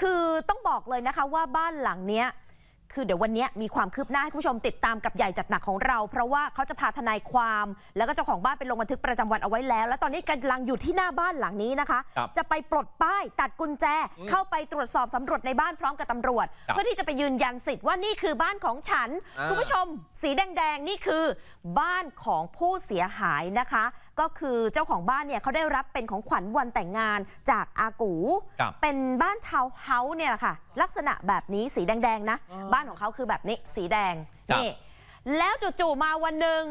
คือต้องบอกเลยนะคะว่าบ้านหลังเนี้ยคือเดี๋ยววันนี้มีความคืบหน้าให้คุณผู้ชมติดตามกับใหญ่จัดหนักของเรา เพราะว่าเขาจะพาทนายความ แล้วก็เจ้าของบ้านไปลงบันทึกประจำวันเอาไว้แล้ว และตอนนี้กำลังอยู่ที่หน้าบ้านหลังนี้นะคะ จะไปปลดป้าย ตัดกุญแจ เข้าไปตรวจสอบสำรวจในบ้านพร้อมกับตำรวจ เพื่อที่จะไปยืนยันสิทธิ์ว่านี่คือบ้านของฉัน คุณผู้ชมสีแดงๆนี่คือ บ้านของผู้เสียหายนะคะก็คือเจ้าของบ้านเนี่ยเขาได้รับเป็นของขวัญวันแต่งงานจากอากู เป็นบ้านชาวเฮาเนี่ยแหละค่ะ ลักษณะแบบนี้สีแดงๆนะ บ้านของเขาคือแบบนี้สีแดงนี่แล้วจู่ๆมาวันหนึ่ง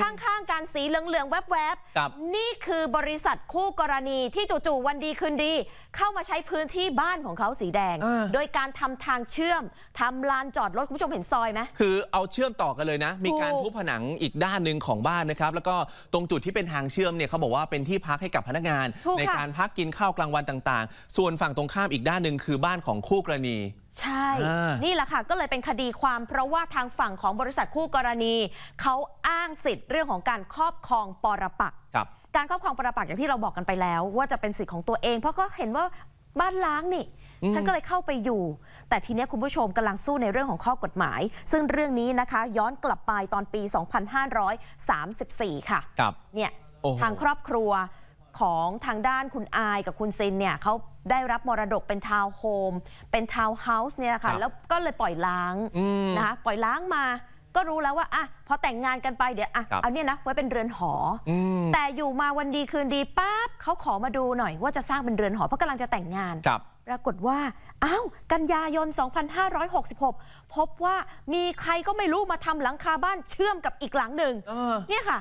ข้างๆการสีเหลืองๆแวบๆนี่คือบริษัทคู่กรณีที่จู่ๆวันดีคืนดี เข้ามาใช้พื้นที่บ้านของเขาสีแดง โดยการทำทางเชื่อมทำลานจอดรถคุณผู้ชมเห็นซอยไหมคือ เอาเชื่อมต่อกันเลยนะ มีการทุบผนังอีกด้านหนึ่งของบ้านนะครับแล้วก็ตรงจุดที่เป็นทางเชื่อมเนี่ยเขาบอกว่าเป็นที่พักให้กับพนักงาน ในการพักกินข้าวกลางวันต่างๆ ส่วนฝั่งตรงข้ามอีกด้านหนึ่งคือบ้านของคู่กรณีใช่ นี่แหละค่ะ ก็เลยเป็นคดีความ เพราะว่าทางฝั่งของบริษัทคู่กรณีเขาอ้างสิทธิ์เรื่องของการครอบครองปรปักครับ การครอบครองปรปักอย่างที่เราบอกกันไปแล้วว่าจะเป็นสิทธิ์ของตัวเอง เพราะก็เห็นว่าบ้านล้างนี่ท่านก็เลยเข้าไปอยู่ แต่ทีนี้คุณผู้ชมกำลังสู้ในเรื่องของข้อกฎหมาย ซึ่งเรื่องนี้นะคะย้อนกลับไปตอนปี 2534 ค่ะ ครับเนี่ยทางครอบครัวของทางด้านคุณอายกับคุณซินเนี่ยเขาได้รับมรดกเป็นทาวน์โฮมเป็นทาวน์เฮาส์เนี่ยค่ะ แล้วก็เลยปล่อยล้างนะคะปล่อยล้างมา ก็รู้แล้วว่าอ่ะพอแต่งงานกันไปเดี๋ยวอ่ะเอาเนี่ยนะ ไว้เป็นเรือนหอ แต่อยู่มาวันดีคืนดีปั๊บเขาขอมาดูหน่อย ว่าจะสร้างเป็นเรือนหอเพราะกำลังจะแต่งงานปรากฏว่าอ้าวกันยายน 2566 พบว่ามีใครก็ไม่รู้มาทำหลังคาบ้านเชื่อมกับอีกหลังหนึ่งเนี่ยค่ะ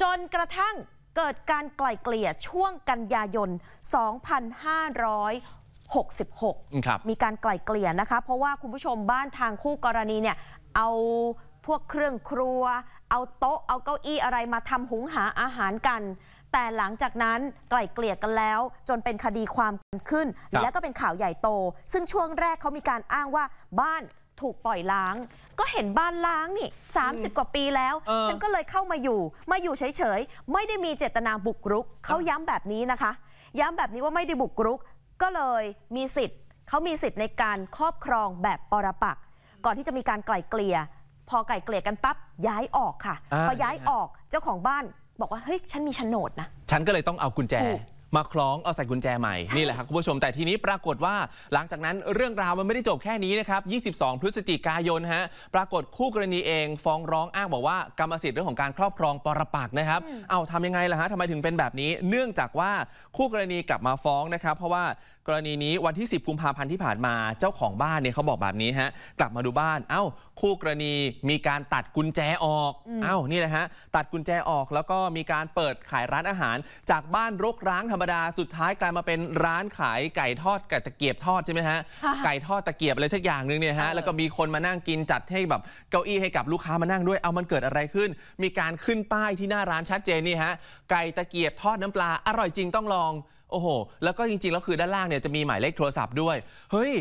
จนกระทั่งเกิดการไกล่เกลี่ยช่วงกันยายน2566 มีการไกล่เกลี่ยนะคะ เพราะว่าคุณผู้ชมบ้านทางคู่กรณี เนี่ยเอาพวกเครื่องครัว เอาโต๊ะ เอาเก้าอี้อะไรมาทำหุงหาอาหารกัน แต่หลังจากนั้นไกล่เกลี่ยกันแล้วจนเป็นคดีความกันขึ้น แล้วก็เป็นข่าวใหญ่โต ซึ่งช่วงแรกเขามีการอ้างว่าบ้านถูกปล่อยล้างก็เห็นบ้านล้างนี่30 กว่าปีแล้ว ฉันก็เลยเข้ามาอยู่ มาอยู่เฉยๆไม่ได้มีเจตนาบุกรุกเขาย้ำแบบนี้นะคะ ย้ำแบบนี้ว่าไม่ได้บุกรุกก็เลยมีสิทธิ์เขามีสิทธิ์ในการครอบครองแบบปรปัก ก่อนที่จะมีการไกล่เกลี่ย พอไกล่เกลี่ยกันปั๊บย้ายออกค่ะ พอย้ายออกเจ้าของบ้านบอกว่าเฮ้ยฉันมีโฉนดนะฉันก็เลยต้องเอากุญแจมาคล้องเอาใส่กุญแจใหม่ นี่แหละครับคุณผู้ชมแต่ทีนี้ปรากฏว่าหลังจากนั้นเรื่องราวมันไม่ได้จบแค่นี้นะครับ 22 พฤศจิกายนฮะปรากฏคู่กรณีเองฟ้องร้องอ้างบอกว่า กรรมสิทธิ์เรื่องของการครอบครองปรปักนะครับ เอาทำยังไงล่ะฮะทำไมถึงเป็นแบบนี้เนื่องจากว่าคู่กรณีกลับมาฟ้องนะครับเพราะว่ากรณีนี้วันที่ 10 กุมภาพันธ์ที่ผ่านมา เจ้าของบ้านเนี่ยเขาบอกแบบนี้ฮะ กลับมาดูบ้าน เอ้า คู่กรณีมีการตัดกุญแจออกเอ้านี่แหละฮะ ตัดกุญแจออกแล้วก็มีการเปิดขายร้านอาหาร จากบ้านรกร้างธรรมดา สุดท้ายกลายมาเป็นร้านขาย ไก่ทอดไก่ตะเกียบทอดใช่ไหมฮะ ไก่ทอดตะเกียบอะไรสักอย่างหนึ่งเนี่ยฮะ แล้วก็มีคนมานั่งกินจัดให้แบบเก้าอี้ให้กับลูกค้ามานั่งด้วย เอามันเกิดอะไรขึ้น มีการขึ้นป้ายที่หน้าร้านชัดเจนนี่ฮะ ไก่ตะเกียบทอดน้ำปลา อร่อยจริงต้องลองโอ้โห แล้วก็จริงๆ แล้วคือด้านล่างเนี่ยจะมีหมายเลขโทรศัพท์ด้วย เฮ้ย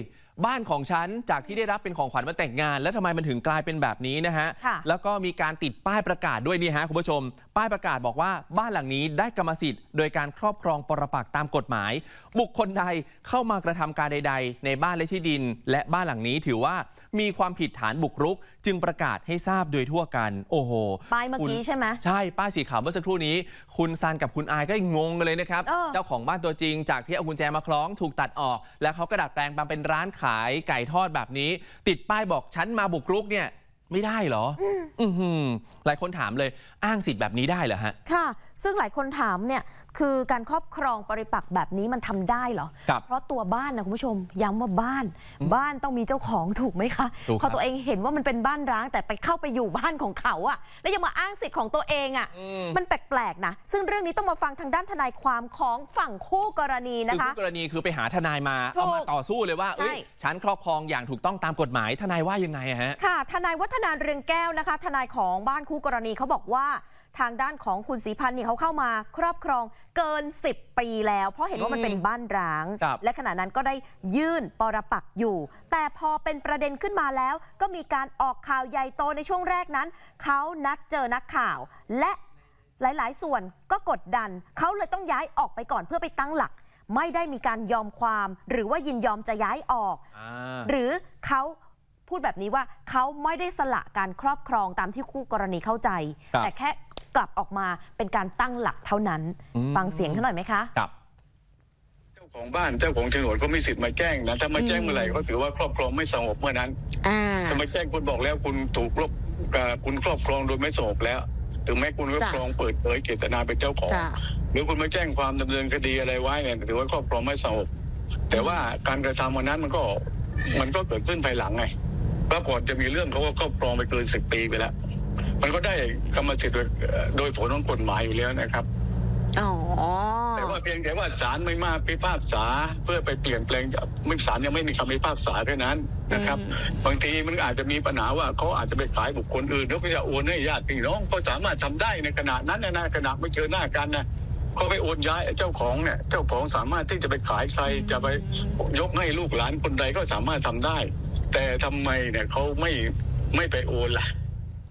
บ้านของฉัน จากที่ได้รับเป็นของขวัญมาแต่งงานแล้วทำไมมันถึงกลายเป็นแบบนี้นะฮะะแล้วก็มีการติดป้ายประกาศด้วยนี่ฮะคุณผู้ชม ป้ายประกาศบอกว่าบ้านหลังนี้ได้กรรมสิทธิ์โดยการครอบครองปรปักตามกฎหมาย บุคคลใดเข้ามากระทำการใด ๆ ในบ้านและที่ดิน และบ้านหลังนี้ถือว่ามีความผิดฐานบุกรุก จึงประกาศให้ทราบโดยทั่วกัน โอ้โหป้ายเมื่อกี้ใช่ไหมใช่ป้ายสีขาวเมื่อสักครู่นี้ คุณซันกับคุณอายก็งงกันเลยนะครับเเจ้าของบ้านตัวจริง จากที่เอากุญแจมาคล้องถูกตัดออก แล้วเขาก็ดัดแปลงมาเป็นร้านขายไก่ทอดแบบนี้ ติดป้ายบอกฉันมาบุกรุกเนี่ยไม่ได้เหรอ อืมหลายคนถามเลยอ้างสิทธิ์แบบนี้ได้เหรอฮะ ค่ะ ซึ่งหลายคนถามเนี่ยคือการครอบครองปริปักษ์แบบนี้มันทำได้เหรอ เพราะตัวบ้านนะคุณผู้ชม ย้ำว่าบ้าน บ้านต้องมีเจ้าของถูกไหมคะพอตัวเองเห็นว่ามันเป็นบ้านร้าง แต่ไปเข้าไปอยู่บ้านของเขาอะแล้วยังมาอ้างสิทธิ์ของตัวเองอะ มันแปลกๆนะ ซึ่งเรื่องนี้ต้องมาฟังทางด้านทนายความของฝั่งคู่กรณีนะคะคู่กรณีคือไปหาทนายมา เอามาต่อสู้เลยว่าฉันครอบครองอย่างถูกต้องตามกฎหมายทนายว่ายังไงฮะ ค่ะ ทนายว่านานเรืองแก้วนะคะทนายของบ้านคู่กรณีเขาบอกว่า ทางด้านของคุณศรีพันธ์นี่เขาเข้ามาครอบครองเกิน 10 ปีแล้ว เพราะเห็นว่ามันเป็นบ้านร้าง และขณะนั้นก็ได้ยื่นปรปักอยู่ แต่พอเป็นประเด็นขึ้นมาแล้ว ก็มีการออกข่าวใหญ่โตในช่วงแรกนั้นเขานัดเจอนักข่าว และหลายๆ ส่วนก็กดดันเขาเลยต้องย้ายออกไปก่อนเพื่อไปตั้งหลัก ไม่ได้มีการยอมความหรือว่ายินยอมจะย้ายออกอหรือเขาพูดแบบนี้ว่าเขาไม่ได้สละการครอบครองตามที่คู่กรณีเข้าใจ แต่แค่กลับออกมาเป็นการตั้งหลักเท่านั้นฟังเสียงเขาหน่อยไหมคะ ครับของบ้านเจ้าของโฉนดก็มีสิทธิ์มาแจ้งนะถ้ามาแจ้งเมื่อไหร่ก็ถือว่าครอบครองไม่สงบเมื่อนั้นถ้ามาแจ้งคุณบอกแล้วคุณถูกลบคุณครอบครองโดยไม่สงบแล้ว ถึงแม้คุณครอบครองเปิดเผยเจตนาเป็นเจ้าของหรือคุณมาแจ้งความดำเนินคดีอะไรไว้เนี่ยถือว่าครอบครองไม่สงบแต่ว่าการกระทำวันนั้นมันก็มันก็เกิดขึ้นภายหลังไงแล้วก่อนจะมีเรื่องเขาก็ครอบครองไปเกินสิบปีไปแล้ว มันก็ได้กรรมสิทธิ์โดยโดยผลของกฎหมายอยู่แล้วนะครับแต่ว่าเพียงแต่ว่าศาลไม่มาพิพากษาเพื่อไปเปลี่ยนแปลงไม่ศาลยังไม่มีคำพิพากษาแค่นั้นนะครับ บางทีมันอาจจะมีปัญหาว่าเขาอาจจะไปขายบุคคลอื่นแล้วก็จะโอนให้ญาติพี่น้องก็สามารถทำได้ในขณะนั้นนะขณะไม่เจอหน้ากันนะเขาไปโอนย้าย เจ้าของเนี่ยเจ้าของสามารถที่จะไปขายใครจะไปยกให้ลูกหลานคนใดก็สามารถทำได้แต่ทำไมเนี่ยเขาไม่ไม่ไปโอนล่ะ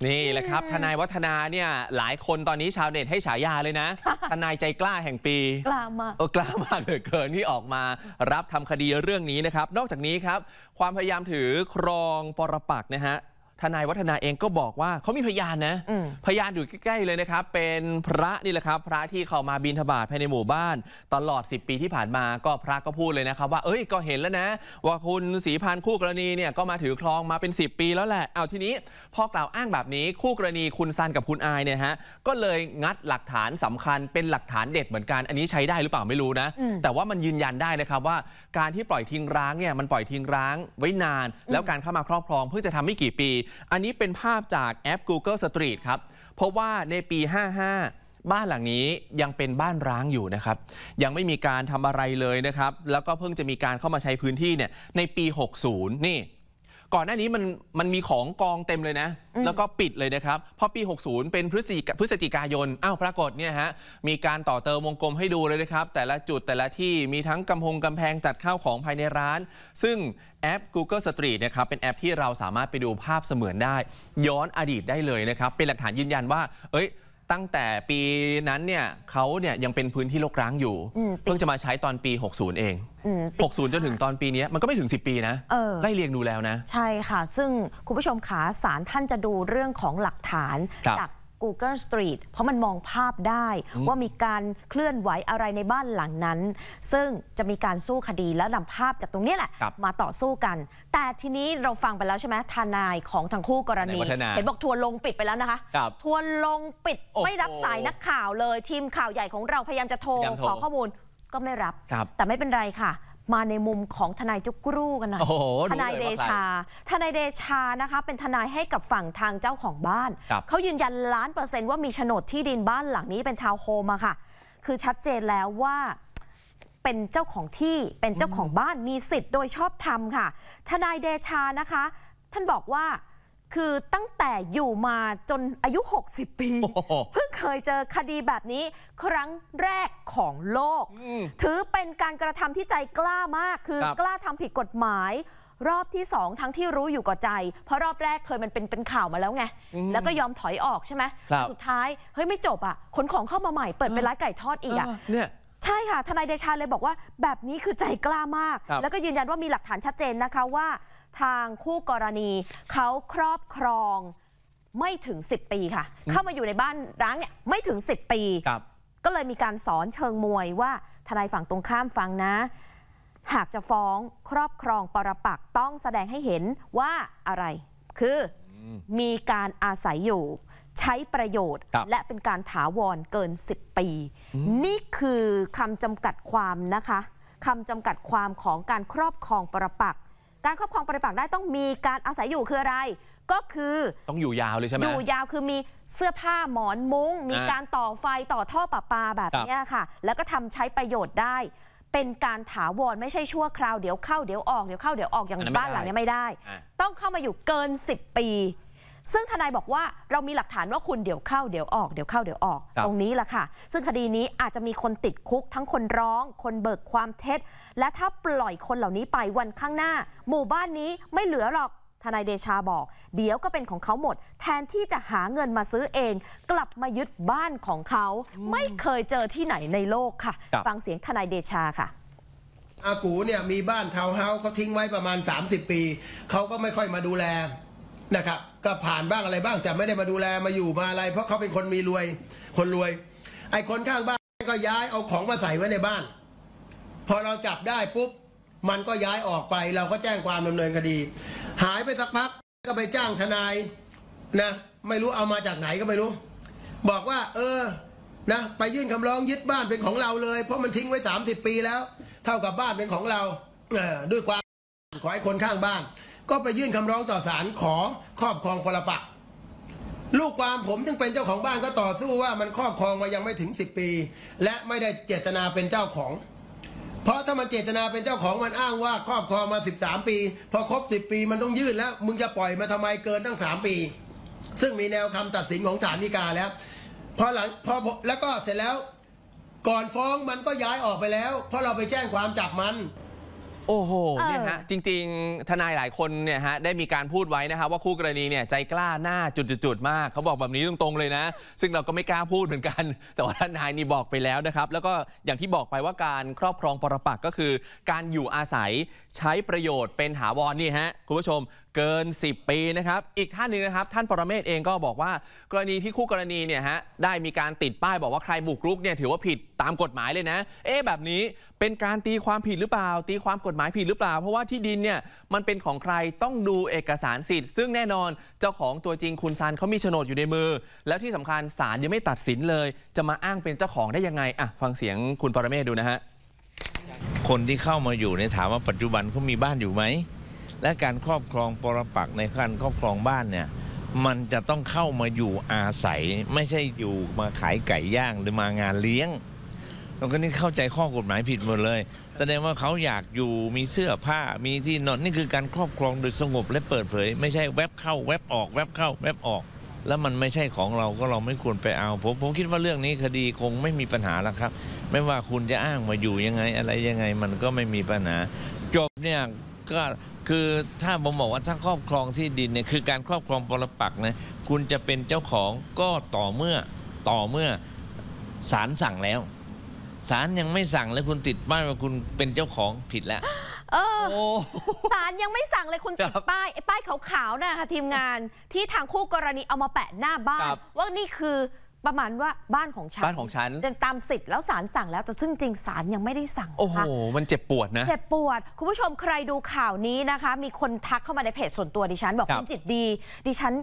นี่แหละครับ ทนายวัฒนาเนี่ยหลายคนตอนนี้ชาวเน็ตให้ฉายาเลยนะ ทนายใจกล้าแห่งปีกล้ามากเออกล้ามากเหลือเกินที่ออกมารับทำคดีเรื่องนี้นะครับ นอกจากนี้ครับ ความพยายามถือครองปรปักนะฮะทนายวัฒนาเองก็บอกว่าเขามีพยานนะ พยานอยู่ใกล้ๆเลยนะครับ เป็นพระนี่แหละครับ พระที่เข้ามาบินทบาทภายในหมู่บ้าน ตลอด 10 ปีที่ผ่านมาก็พระก็พูดเลยนะครับ ว่า เอ้ยก็เห็นแล้วนะ ว่าคุณสีพันคู่กรณีเนี่ยก็มาถือครองมาเป็น 10 ปีแล้วแหละเอาทีนี้ พอกล่าวอ้างแบบนี้คู่กรณีคุณซันกับคุณอายเนี่ยฮะก็เลยงัดหลักฐานสำคัญเป็นหลักฐานเด็ดเหมือนกันอันนี้ใช้ได้หรือเปล่าไม่รู้นะแต่ว่ามันยืนยันได้นะครับว่าการที่ปล่อยทิ้งร้างเนี่ยมันปล่อยทิ้งร้างไว้นาน แล้วการเข้ามาครอบครอง เพิ่งจะทำไม่กี่ปีอันนี้เป็นภาพจากแอป Google Street ครับ เพราะว่าในปี 55 บ้านหลังนี้ยังเป็นบ้านร้างอยู่นะครับ ยังไม่มีการทำอะไรเลยนะครับ แล้วก็เพิ่งจะมีการเข้ามาใช้พื้นที่เนี่ยในปี 60 นี่ก่อนหน้านี้มันมันมีของกองเต็มเลยนะ แล้วก็ปิดเลยนะครับพอปี 60 เป็นพฤศจิกพฤศจิกายนอ้าวปรากฏเนี่ยฮะ มีการต่อเติมวงกลมให้ดูเลยนะครับ แต่ละจุดแต่ละที่มีทั้งกำพงกำแพงจัดข้าวของภายในร้าน ซึ่งแอป Google Street นะครับ เป็นแอปที่เราสามารถไปดูภาพเสมือนได้ ย้อนอดีตได้เลยนะครับ เป็นหลักฐานยืนยันว่าเอ้ยตั้งแต่ปีนั้นเนี่ยเขาเนี่ยยังเป็นพื้นที่โลกร้างอยู่ เพิ่งจะมาใช้ตอนปี 60 เอง 60 จนถึงตอนปีนี้มันก็ไม่ถึง 10 ปีนะไล่เรียงดูแล้วนะ ใช่ค่ะ ซึ่งคุณผู้ชมขาสารท่านจะดูเรื่องของหลักฐานจาก Google Street เพราะมันมองภาพได้ ว่ามีการเคลื่อนไหวอะไรในบ้านหลังนั้น ซึ่งจะมีการสู้คดีและนำภาพจากตรงนี้แหละ มาต่อสู้กัน แต่ทีนี้เราฟังไปแล้วใช่ไหมทนายของทั้งคู่กรณี เห็นบอกทัวลงปิดไปแล้วนะคะทัวลงปิดไม่รับสายนักข่าวเลย ทีมข่าวใหญ่ของเราพยายามจะโทรขอข้อมูลก็ไม่รับ แต่ไม่เป็นไรค่ะมาในมุมของทนายจุกรูกันหน่อย ทนายเดชา ทนายเดชานะคะ เป็นทนายให้กับฝั่งทางเจ้าของบ้าน เขายืนยันล้านเปอร์เซ็นต์ว่ามีโฉนดที่ดินบ้านหลังนี้เป็นชาวโฮมอะค่ะ คือชัดเจนแล้วว่าเป็นเจ้าของที่ เป็นเจ้าของบ้านมีสิทธิ์โดยชอบธรรมค่ะ ทนายเดชานะคะ ท่านบอกว่าคือตั้งแต่อยู่มาจนอายุ 60 ปี เพิ่งเคยเจอคดีแบบนี้ครั้งแรกของโลกถือเป็นการกระทำที่ใจกล้ามากคือกล้าทำผิดกฎหมายรอบที่สองทั้งที่รู้อยู่กับใจ เพราะรอบแรกเคยมันเป็นเป็นข่าวมาแล้วไง แล้วก็ยอมถอยออกใช่ไหมสุดท้าย เฮ้ยไม่จบอ่ะขนของเข้ามาใหม่เปิดเป็นร้านไก่ทอดอีกอ่ะเนี่ยใช่ค่ะทนายเดชาเลยบอกว่าแบบนี้คือใจกล้ามาก แล้วก็ยืนยันว่ามีหลักฐานชัดเจนนะคะว่า ทางคู่กรณีเขาครอบครองไม่ถึง 10 ปีค่ะ เข้ามาอยู่ในบ้านร้างเนี่ยไม่ถึง 10 ปีก็เลยมีการสอนเชิงมวยว่าทนายฝั่งตรงข้ามฟังนะ หากจะฟ้องครอบครองปรปักต้องแสดงให้เห็นว่าอะไร คือมีการอาศัยอยู่ใช้ประโยชน์และเป็นการถาวรเกิน 10 ปี นี่คือคำจำกัดความนะคะคำจำกัดความของการครอบครองประปักการครอบครองประปักได้ต้องมีการอาศัยอยู่คืออะไร ก็คือต้องอยู่ยาวเลยใช่ไหมอยู่ยาวคือมีเสื้อผ้าหมอนมุง้ง มีการต่อไฟต่อท่อประปาแบบนี้ค่ะ แล้วก็ทำใช้ประโยชน์ได้ เป็นการถาวรไม่ใช่ชั่วคราวเดี๋ยวเข้าเดี๋ยวออกเดี๋ยวเข้าเดี๋ยวออกอย่างบ้านหลังนี้ไม่ได้ ต้องเข้ามาอยู่เกิน 10 ปีซึ่งทนายบอกว่าเรามีหลักฐานว่าคุณเดี๋ยวเข้าเดี๋ยวออกเดี๋ยวเข้าเดี๋ยวออก ตรงนี้แหละค่ะ ซึ่งคดีนี้อาจจะมีคนติดคุกทั้งคนร้องคนเบิกความเท็จ และถ้าปล่อยคนเหล่านี้ไปวันข้างหน้า หมู่บ้านนี้ไม่เหลือหรอกทนายเดชาบอก เดี๋ยวก็เป็นของเขาหมด แทนที่จะหาเงินมาซื้อเอง กลับมายึดบ้านของเขาไม่เคยเจอที่ไหนในโลกค่ะ ฟังเสียงทนายเดชาค่ะ อากูเนี่ยมีบ้านทาวน์เฮาส์เขาทิ้งไว้ประมาณ 30 ปีเขาก็ไม่ค่อยมาดูแลนะครับก็ผ่านบ้างอะไรบ้างแต่ไม่ได้มาดูแลมาอยู่มาอะไรเพราะเขาเป็นคนมีรวย คนรวย ไอ้คนข้างบ้าน ก็ย้ายเอาของมาใส่ไว้ในบ้าน พอเราจับได้ปุ๊บ มันก็ย้ายออกไป เราก็แจ้งความดำเนินคดี หายไปสักพักก็ไปจ้างทนายนะไม่รู้เอามาจากไหนก็ไม่รู้ บอกว่าเออนะไปยื่นคำร้องยึดบ้านเป็นของเราเลย เพราะมันทิ้งไว้ 30 ปีแล้ว เท่ากับบ้านเป็นของเราด้วยความขอให้คนข้างบ้านก็ไปยื่นคำร้องต่อศาลขอครอบครองปลปัก ลูกความผมซึ่งเป็นเจ้าของบ้านก็ต่อสู้ว่ามันครอบครองมายังไม่ถึง 10 ปี และไม่ได้เจตนาเป็นเจ้าของ เพราะถ้ามันเจตนาเป็นเจ้าของมันอ้างว่า ครอบครองมา13ปี พอครบ 10 ปีมันต้องยื่นแล้ว มึงจะปล่อยมาทำไมเกินตั้ง3 ปี ซึ่งมีแนวคำตัดสินของศาลฎีกาแล้วพอหลังพอแล้วก็เสร็จแล้ว ก่อนฟ้องมันก็ย้ายออกไปแล้วเพราะเราไปแจ้งความจับมันโอ้โหเนี่ยฮะจริงๆทนายหลายคนเนี่ยฮะได้มีการพูดไว้นะัะว่าคู่กรณีเนี่ยใจกล้าหน้าจุดๆมาก เขาบอกแบบนี้ตรงๆเลยนะ ซึ่งเราก็ไม่กล้าพูดเหมือนกัน แต่ว่าทนายนี่บอกไปแล้วนะครับ แล้วก็อย่างที่บอกไปว่าการครอบครองปรปักก็คือ การอยู่อาศัยใช้ประโยชน์เป็นหาวรนี่ฮะคุณผู้ชมเกิน 10 ปีนะครับ อีกท่านหนึ่งนะครับ ท่านปรเมศเองก็บอกว่า กรณีที่คู่กรณีเนี่ยฮะได้มีการติดป้ายบอกว่าใครบุกรุกเนี่ยถือว่าผิดตามกฎหมายเลยนะเอ๊แบบนี้เป็นการตีความผิดหรือเปล่า ตีความกฎหมายผิดหรือเปล่า เพราะว่าที่ดินเนี่ยมันเป็นของใครต้องดูเอกสารสิทธิ์ ซึ่งแน่นอนเจ้าของตัวจริงคุณซันเขามีโฉนดอยู่ในมือ แล้วที่สำคัญศาลยังไม่ตัดสินเลย จะมาอ้างเป็นเจ้าของได้ยังไงอ่ะฟังเสียงคุณปรเมศดูนะฮะคนที่เข้ามาอยู่เนี่ยถามว่าปัจจุบันเขามีบ้านอยู่ไหมและการครอบครองปรปักในขั้นครอบครองบ้านเนี่ย มันจะต้องเข้ามาอยู่อาศัย ไม่ใช่อยู่มาขายไก่ย่างหรือมางานเลี้ยงเราก็นี่เข้าใจข้อกฎหมายผิดหมดเลยแสดงว่าเขาอยากอยู่มีเสื้อผ้ามีที่นอนนี่คือการครอบครองโดยสงบและเปิดเผย ไม่ใช่แวบเข้าแวบออกแวบเข้าแวบออก แล้วมันไม่ใช่ของเราก็เราไม่ควรไปเอา ผมผมคิดว่าเรื่องนี้คดีคงไม่มีปัญหาแล้วครับไม่ว่าคุณจะอ้างมาอยู่ยังไง อะไรยังไงมันก็ไม่มีปัญหา จบเนี่ยก็คือถ้าผมบอกว่าถ้าครอบครองที่ดินเนี่ยคือ การครอบครองปรปักนะคุณจะเป็นเจ้าของก็ต่อเมื่อ ต่อเมื่อศาลสั่งแล้วศาลยังไม่สั่งแล้วคุณติดป้าย ว่าคุณเป็นเจ้าของผิดแล้วเออศาลยังไม่สั่งเลยคุณติดป้ายไอ้ป้ายขาวๆน่ะค่ะ ทีมงานที่ทางคู่กรณีเอามาแปะหน้าบ้าน ว่านี่คือประมาณว่าบ้านของฉันบ้านของฉันตามสิทธิ์แล้วศาลสั่งแล้วแต่ซึ่งจริงศาลยังไม่ได้สั่งโอ้โหมันเจ็บปวดนะ เจ็บปวดคุณผู้ชมใครดูข่าวนี้นะคะ มีคนทักเข้ามาในเพจส่วนตัวดิฉันบอกคุณจิตดี ดิฉัน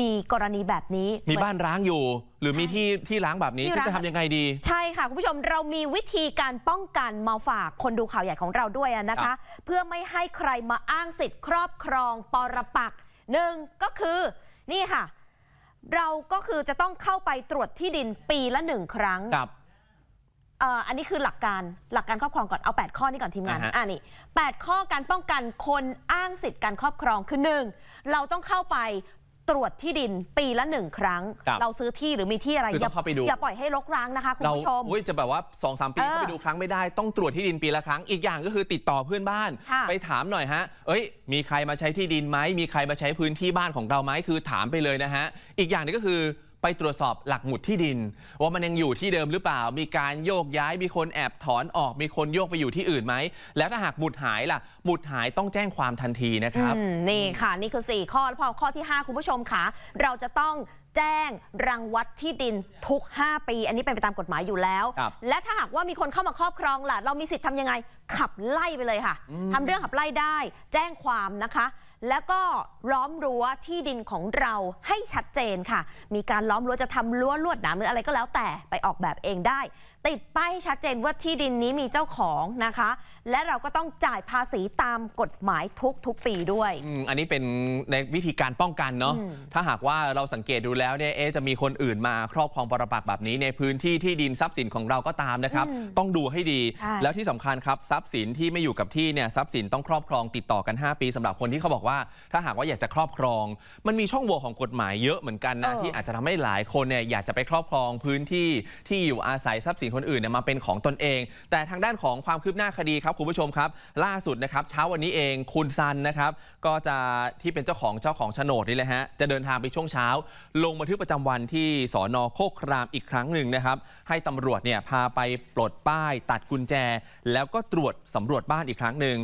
มีกรณีแบบนี้ มีบ้านร้างอยู่ หรือมีที่ที่ร้างแบบนี้ฉันจะทำยังไงดี ใช่ค่ะ คุณผู้ชมเรามีวิธีการป้องกันมาฝากคนดูข่าวใหญ่ของเราด้วยนะคะ เพื่อไม่ให้ใครมาอ้างสิทธิ์ ครอบครองปรปักหนึ่งก็คือนี่ค่ะเราก็คือจะต้องเข้าไปตรวจที่ดินปีละหนึ่งครั้งครับอันนี้คือหลักการหลักการครอบครองก่อน เอา 8 ข้อนี้ก่อนทีมงาน อ่านี่ 8 ข้อการป้องกันคนอ้างสิทธิ์การครอบครอง คือ1เราต้องเข้าไปตรวจที่ดินปีละหนึ่งครั้ง เราซื้อที่หรือมีที่อะไรอย่างเข้าไปดูอย่าปล่อยให้รกร้างนะคะคุณผู้ชมจะแบบว่า2อสปีเข้าไปดูครั้งไม่ได้ ต้องตรวจที่ดินปีละครั้ง อีกอย่างก็คือติดต่อเพื่อนบ้านไปถามหน่อยฮะ เอ้ยมีใครมาใช้ที่ดินไหม มีใครมาใช้พื้นที่บ้านของเราไหมคือถามไปเลยนะฮะ อีกอย่างนึงก็คือไปตรวจสอบหลักหมุดที่ดิน ว่ามันยังอยู่ที่เดิมหรือเปล่า มีการโยกย้ายมีคนแอบถอนออกมีคนโยกไปอยู่ที่อื่นไหม แล้วถ้าหากหมุดหายล่ะหมุดหายต้องแจ้งความทันทีนะครับนี่ค่ะนี่คือ4ข้อพอข้อที่ 5คุณผู้ชมค่ะเราจะต้องแจ้งรังวัดที่ดินทุก 5 ปี อันนี้เป็นไปตามกฎหมายอยู่แล้ว และถ้าหากว่ามีคนเข้ามาครอบครองล่ะ เรามีสิทธิ์ทำยังไงขับไล่ไปเลยค่ะทำเรื่องขับไล่ได้ แจ้งความนะคะแล้วก็ล้อมรั้วที่ดินของเราให้ชัดเจนค่ะ มีการล้อมรั้วจะทำรั้วลวดหนามหรืออะไรก็แล้วแต่ไปออกแบบเองได้ติดป้ายชัดเจนว่าที่ดินนี้มีเจ้าของนะคะ และเราก็ต้องจ่ายภาษีตามกฎหมายทุกทุกปีด้วย อันนี้เป็นในวิธีการป้องกันเนาะ ถ้าหากว่าเราสังเกตดูแล้วเนี่ย เอจะมีคนอื่นมาครอบครองปรปักแบบนี้ในพื้นที่ที่ดินทรัพย์สินของเราก็ตามนะครับ ต้องดูให้ดี แล้วที่สำคัญครับทรัพย์สินที่ไม่อยู่กับที่เนี่ยทรัพย์สินต้องครอบครองติดต่อกัน 5 ปีสำหรับคนที่เขาบอกว่า ถ้าหากว่าอยากจะครอบครอง มันมีช่องโหว่ของกฎหมายเยอะเหมือนกันนะที่อาจจะทำให้หลายคนเนี่ยอยากจะไปครอบครองพื้นที่ที่อยู่อาศัยทรัพย์สินคนอื่นเนี่ยมาเป็นของตนเอง แต่ทางด้านของความคืบหน้าคดีครับ คุณผู้ชมครับ ล่าสุดนะครับเช้าวันนี้เองคุณซันนะครับ ก็จะที่เป็นเจ้าของเจ้าของโฉนดนี่แหละฮะจะเดินทางไปช่วงเช้าลงบันทึกประจำวันที่สอนอโคครามอีกครั้งหนึ่งนะครับ ให้ตำรวจเนี่ยพาไปปลดป้าย ตัดกุญแจ แล้วก็ตรวจสำรวจบ้านอีกครั้งหนึ่ง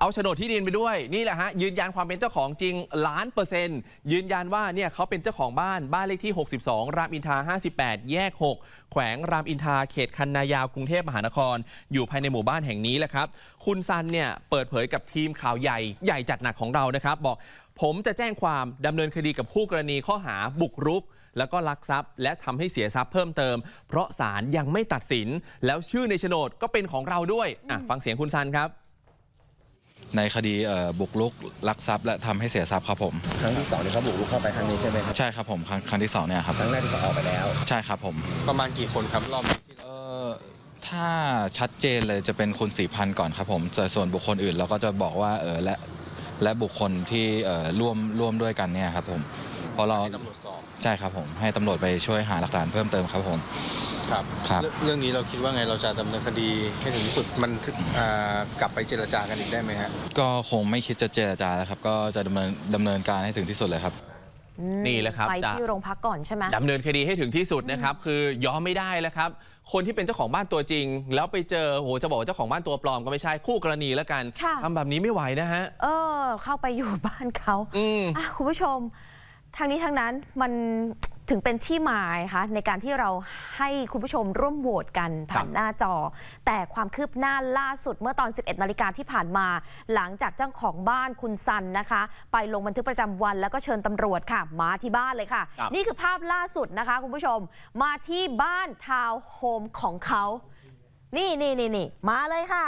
เอาโฉนดที่ดินไปด้วย นี่แหละฮะ ยืนยันความเป็นเจ้าของจริงล้านเปอร์เซ็นต์ยืนยันว่าเนี่ยเขาเป็นเจ้าของบ้านบ้านเลขที่ 62 รามอินทรา 58 แยก 6 แขวงรามอินทรา เขตคันนายาวกรุงเทพมหานคร อยู่ภายในหมู่บ้านแห่งนี้แหละครับคุณซันเนี่ยเปิดเผยกับทีมข่าวใหญ่ใหญ่จัดหนักของเรานะครับบอกผมจะแจ้งความดำเนินคดีกับผู้กรณีข้อหาบุกรุกแล้วก็ลักทรัพย์ และทำให้เสียทรัพย์เพิ่มเติมเพราะศาลยังไม่ตัดสิน แล้วชื่อในโฉนดก็เป็นของเราด้วยอ่ะฟังเสียงคุณซันครับในคดีบุกรุกลักทรัพย์และทำให้เสียทรัพย์ครับผมครั้งที่สองนี่เขาบุกรุกเข้าไปครั้งนี้ ใช่ไหมครับใช่ครับผมครั้งครั้งที่สองเนี่ยครับครั้งแรกที่เขาออกไปแล้วใช่ครับผมประมาณกี่คนครับรอบถ้าชัดเจนเลยจะเป็นคุณสี่พันก่อนครับผมส่วนบุคคลอื่นเราก็จะบอกว่าเออและและบุคคลที่ร่วมร่วมด้วยกันเนี่ยครับผมเพราะเราใช่ครับผมให้ตำรวจไปช่วยหาหลักฐานเพิ่มเติมครับผมครับครับ เรื่องนี้เราคิดว่าไงเราจะดำเนินคดีให้ถึงที่สุดมันกลับไปเจรจากันอีกได้ไหมฮะก็คงไม่คิดจะเจรจาแล้วครับก็จะดำเนินดำเนินการให้ถึงที่สุดเลยครับ นี่แหละครับไปที่โรงพักก่อนใช่ไหมดำเนินคดีให้ถึงที่สุดนะครับ คือยอมไม่ได้แล้วครับ คนที่เป็นเจ้าของบ้านตัวจริง แล้วไปเจอโหจะบอกเจ้าของบ้านตัวปลอมก็ไม่ใช่คู่กรณีแล้วกันทำแบบนี้ไม่ไหวนะฮะ เออ เข้าไปอยู่บ้านเขาอืมอ่ะคุณผู้ชมทางนี้ทางนั้นมันถึงเป็นที่มาคะในการที่เราให้คุณผู้ชมร่วมโหวตกันผ่านหน้าจอ แต่ความคืบหน้าล่าสุดเมื่อตอน 11นาฬิกาที่ผ่านมา หลังจากเจ้าของบ้านคุณซันนะคะ ไปลงบันทึกประจำวันแล้วก็เชิญตำรวจค่ะ มาที่บ้านเลยค่ะ นี่คือภาพล่าสุดนะคะคุณผู้ชมมาที่บ้านทาวน์โฮมของเขานี่นี่นี่นี่มาเลยค่ะ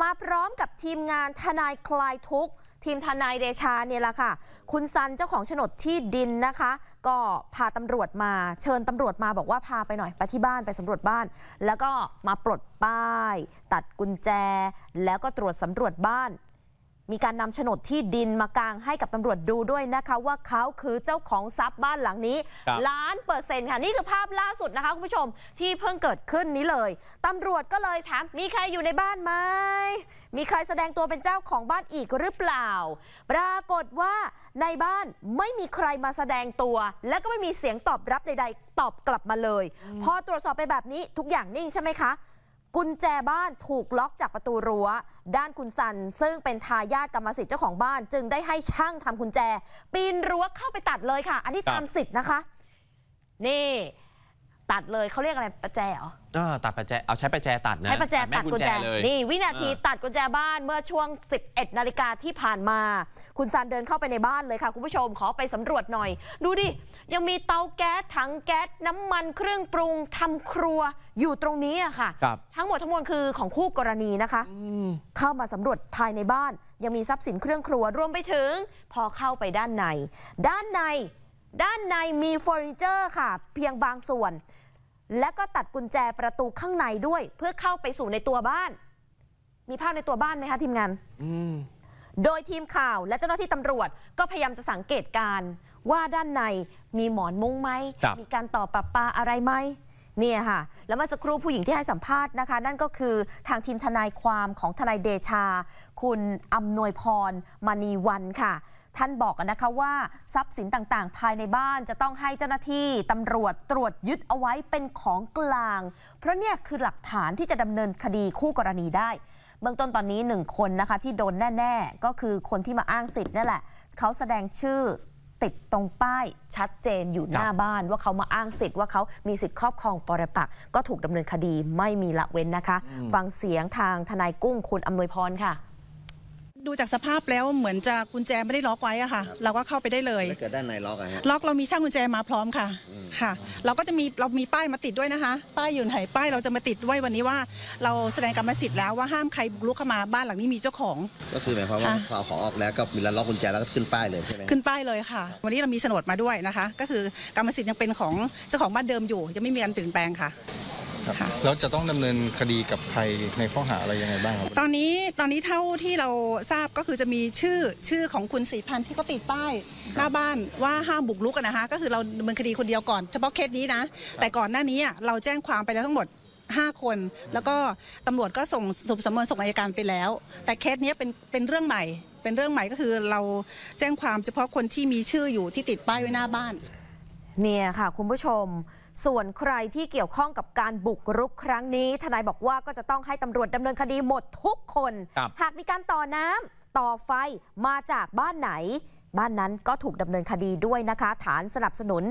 มาพร้อมกับทีมงานทนายคลายทุกข์ทีมทนายเดชาเนี่ยแหละค่ะ คุณซันเจ้าของโฉนดที่ดินนะคะ ก็พาตำรวจมาเชิญตำรวจมาบอกว่าพาไปหน่อย ไปที่บ้านไปสำรวจบ้าน แล้วก็มาปลดป้าย ตัดกุญแจ แล้วก็ตรวจสำรวจบ้านมีการนำโฉนดที่ดินมากางให้กับตำรวจดูด้วยนะคะว่าเขาคือเจ้าของทรัพย์บ้านหลังนี้ล้านเปอร์เซ็นต์ค่ะนี่คือภาพล่าสุดนะคะคุณผู้ชมที่เพิ่งเกิดขึ้นนี้เลยตำรวจก็เลยถามมีใครอยู่ในบ้านไหมมีใครแสดงตัวเป็นเจ้าของบ้านอีกหรือเปล่า ปรากฏว่าในบ้านไม่มีใครมาแสดงตัว และก็ไม่มีเสียงตอบรับใดๆ ตอบกลับมาเลยพอตรวจสอบไปแบบนี้ทุกอย่างนิ่งใช่ไหมคะกุญแจบ้านถูกล็อกจากประตูรั้ว ด้านคุณสัน ซึ่งเป็นทายาทกรรมสิทธิ์เจ้าของบ้านจึงได้ให้ช่างทำกุญแจ ปีนรั้วเข้าไปตัดเลยค่ะ อันนี้ตามสิทธิ์นะคะ นี่ตัดเลยเขาเรียกอะไรประแจเหรออตัดประแจเอาใช้ประแจตัดนะใช้ประแจตัดกุญแจเลยนี่ วินาทีตัดกุญแจบ้านเมื่อช่วง 11 นาฬิกาที่ผ่านมา คุณซันเดินเข้าไปในบ้านเลยค่ะ คุณผู้ชมขอไปสำรวจหน่อย ดูดิ ยังมีเตาแก๊สถังแก๊สน้ำมันเครื่องปรุงทำครัวอยู่ตรงนี้อะค่ะ ทั้งหมดทั้งมวลคือของคู่กรณีนะคะเข้ามาสำรวจภายในบ้าน ยังมีทรัพย์สินเครื่องครัวรวมไปถึง พอเข้าไปด้านใน ด้านในด้านในมีเฟอร์นิเจอร์ค่ะ เพียงบางส่วน และก็ตัดกุญแจประตูข้างในด้วย เพื่อเข้าไปสู่ในตัวบ้าน มีภาพในตัวบ้านไหมคะทีมงานโดยทีมข่าวและเจ้าหน้าที่ตำรวจก็พยายามจะสังเกตการ ว่าด้านในมีหมอนมุ้งไหม มีการต่อปรับปาอะไรไหมเนี่ยค่ะ แล้วเมื่อสักครู่ผู้หญิงที่ให้สัมภาษณ์นะคะ นั่นก็คือทางทีมทนายความของทนายเดชา คุณอำนวยพรมณีวันค่ะท่านบอกนะคะว่าทรัพย์สินต่างๆ ภายในบ้านจะต้องให้เจ้าหน้าที่ตำรวจตรวจยึดเอาไว้เป็นของกลาง เพราะเนี่ยคือหลักฐานที่จะดำเนินคดีคู่กรณีได้ เบื้องต้นตอนนี้หนึ่งคนนะคะที่โดนแน่ๆ ก็คือคนที่มาอ้างสิทธิ์นั่นแหละเขาแสดงชื่อติดตรงป้าย ชัดเจนอยู่หน้าบ้าน ว่าเขามาอ้างสิทธิ์ว่าเขามีสิทธิ์ครอบครองปรปักก็ถูกดำเนินคดีไม่มีละเว้นนะคะฟังเสียงทางทนายกุ้งคุณอำนวยพรค่ะดูจากสภาพแล้วเหมือนจะกุญแจไม่ได้ล็อกไว้อะค่ะ เราก็เข้าไปได้เลยแล้วเกิดด้านในล็อกอะฮะล็อกเรามีช่างกุญแจมาพร้อมค่ะค่ะ เราก็จะมีเรามีป้ายมาติดด้วยนะคะ ป้ายอยู่ไหนป้ายเราจะมาติดไว้วันนี้ว่าเราแสดงกรรมสิทธิ์แล้วว่าห้ามใครบุกรุกเข้ามาบ้านหลังนี้มีเจ้าของ ก็คือหมายความว่าพอขอออกแล้วก็มีล็อกกุญแจแล้วก็ขึ้นป้ายเลยใช่ไหมขึ้นป้ายเลยค่ะ วันนี้เรามีสนดมาด้วยนะคะ ก็คือกรรมสิทธิ์ยังเป็นของเจ้าของบ้านเดิมอยู่ยังไม่มีการเปลี่ยนแปลงค่ะครา่ะแล้วจะต้องดำเนินคดีกับใครในข้อหาอะไรยังไงบ้างครับตอนนี้ตอนนี้เท่าที่เราทราบก็คือจะมีชื่อชื่อของคุณสีพันธ์ที่เขาติดป้ายหน้าบ้านว่าห้ามบุกรุกนะคะก็คือเราดำเนินคดีคนเดียวก่อน เฉพาะเคสนี้นะ แต่ก่อนหน้านี้เราแจ้งความไปแล้วทั้งหมด 5 คน แล้วก็ตำรวจก็ส่งสุบสมนวนส่งอายการไปแล้ว แต่เคสนี้เป็นเป็นเรื่องใหม่ เป็นเรื่องใหม่ก็คือเราแจ้งความเฉพาะคนที่มีชื่ออยู่ที่ติดป้ายไว้หน้าบ้าน เนี่ยค่ะ คุณผู้ชมส่วนใครที่เกี่ยวข้องกับการบุกรุกครั้งนี้ ทนายบอกว่าก็จะต้องให้ตำรวจดำเนินคดีหมดทุกคนคหากมีการต่อน้ำต่อไฟมาจากบ้านไหนบ้านนั้นก็ถูกดำเนินคดีด้วยนะคะ ฐานสนับสนุน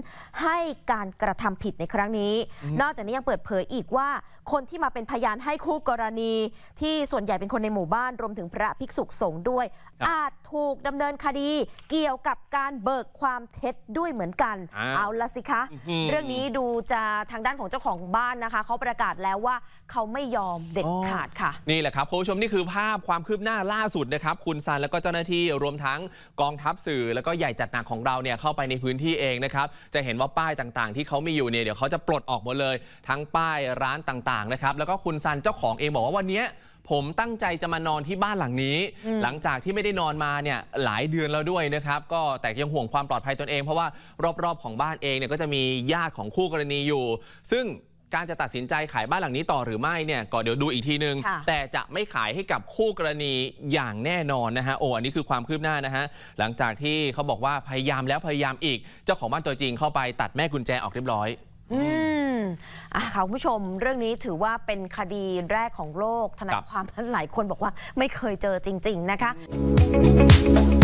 ให้การกระทำผิดในครั้งนี้ นอกจากนี้ยังเปิดเผยอีกว่าคนที่มาเป็นพยานให้คู่กรณี ที่ส่วนใหญ่เป็นคนในหมู่บ้านรวมถึงพระภิกษุสงฆ์ด้วย อาจถูกดำเนินคดีเกี่ยวกับการเบิกความเท็จด้วยเหมือนกันเอาละสิคะ เรื่องนี้ดูจะทางด้านของเจ้าของบ้านนะคะเขาประกาศแล้วว่าเขาไม่ยอมเด็ดขาดค่ะนี่แหละครับคุณผู้ชมนี่คือภาพความคืบหน้าล่าสุดนะครับคุณซันแล้วก็เจ้าหน้าที่รวมทั้งกองทัพสื่อ แล้วก็ใหญ่จัดหนักของเราเนี่ยเข้าไปในพื้นที่เองนะครับจะเห็นว่าป้ายต่างๆ ที่เขามีอยู่เนี่ยเดี๋ยวเขาจะปลดออกหมดเลยทั้งป้ายร้านต่างๆนะครับแล้วก็คุณซันเจ้าของเองบอกว่าวันนี้ผมตั้งใจจะมานอนที่บ้านหลังนี้ หลังจากที่ไม่ได้นอนมาเนี่ยหลายเดือนแล้วด้วยนะครับก็แต่ยังห่วงความปลอดภัยตนเองเพราะว่ารอบๆของบ้านเองเนี่ยก็จะมีญาติของคู่กรณีอยู่ ซึ่งการจะตัดสินใจขายบ้านหลังนี้ต่อหรือไม่เนี่ยก็เดี๋ยวดูอีกทีนึง แต่จะไม่ขายให้กับคู่กรณีอย่างแน่นอนนะฮะโอ้อันนี้คือความคืบหน้านะฮะหลังจากที่เขาบอกว่าพยายามแล้วพยายามอีกเจ้าของบ้านตัวจริง เข้าไปตัดแม่กุญแจออกเรียบร้อย อืมอ่ะค่ะคุณผู้ชมเรื่องนี้ถือว่าเป็นคดีแรกของโลกทนายความท่านหลายคนบอกว่าไม่เคยเจอจริง ๆนะคะ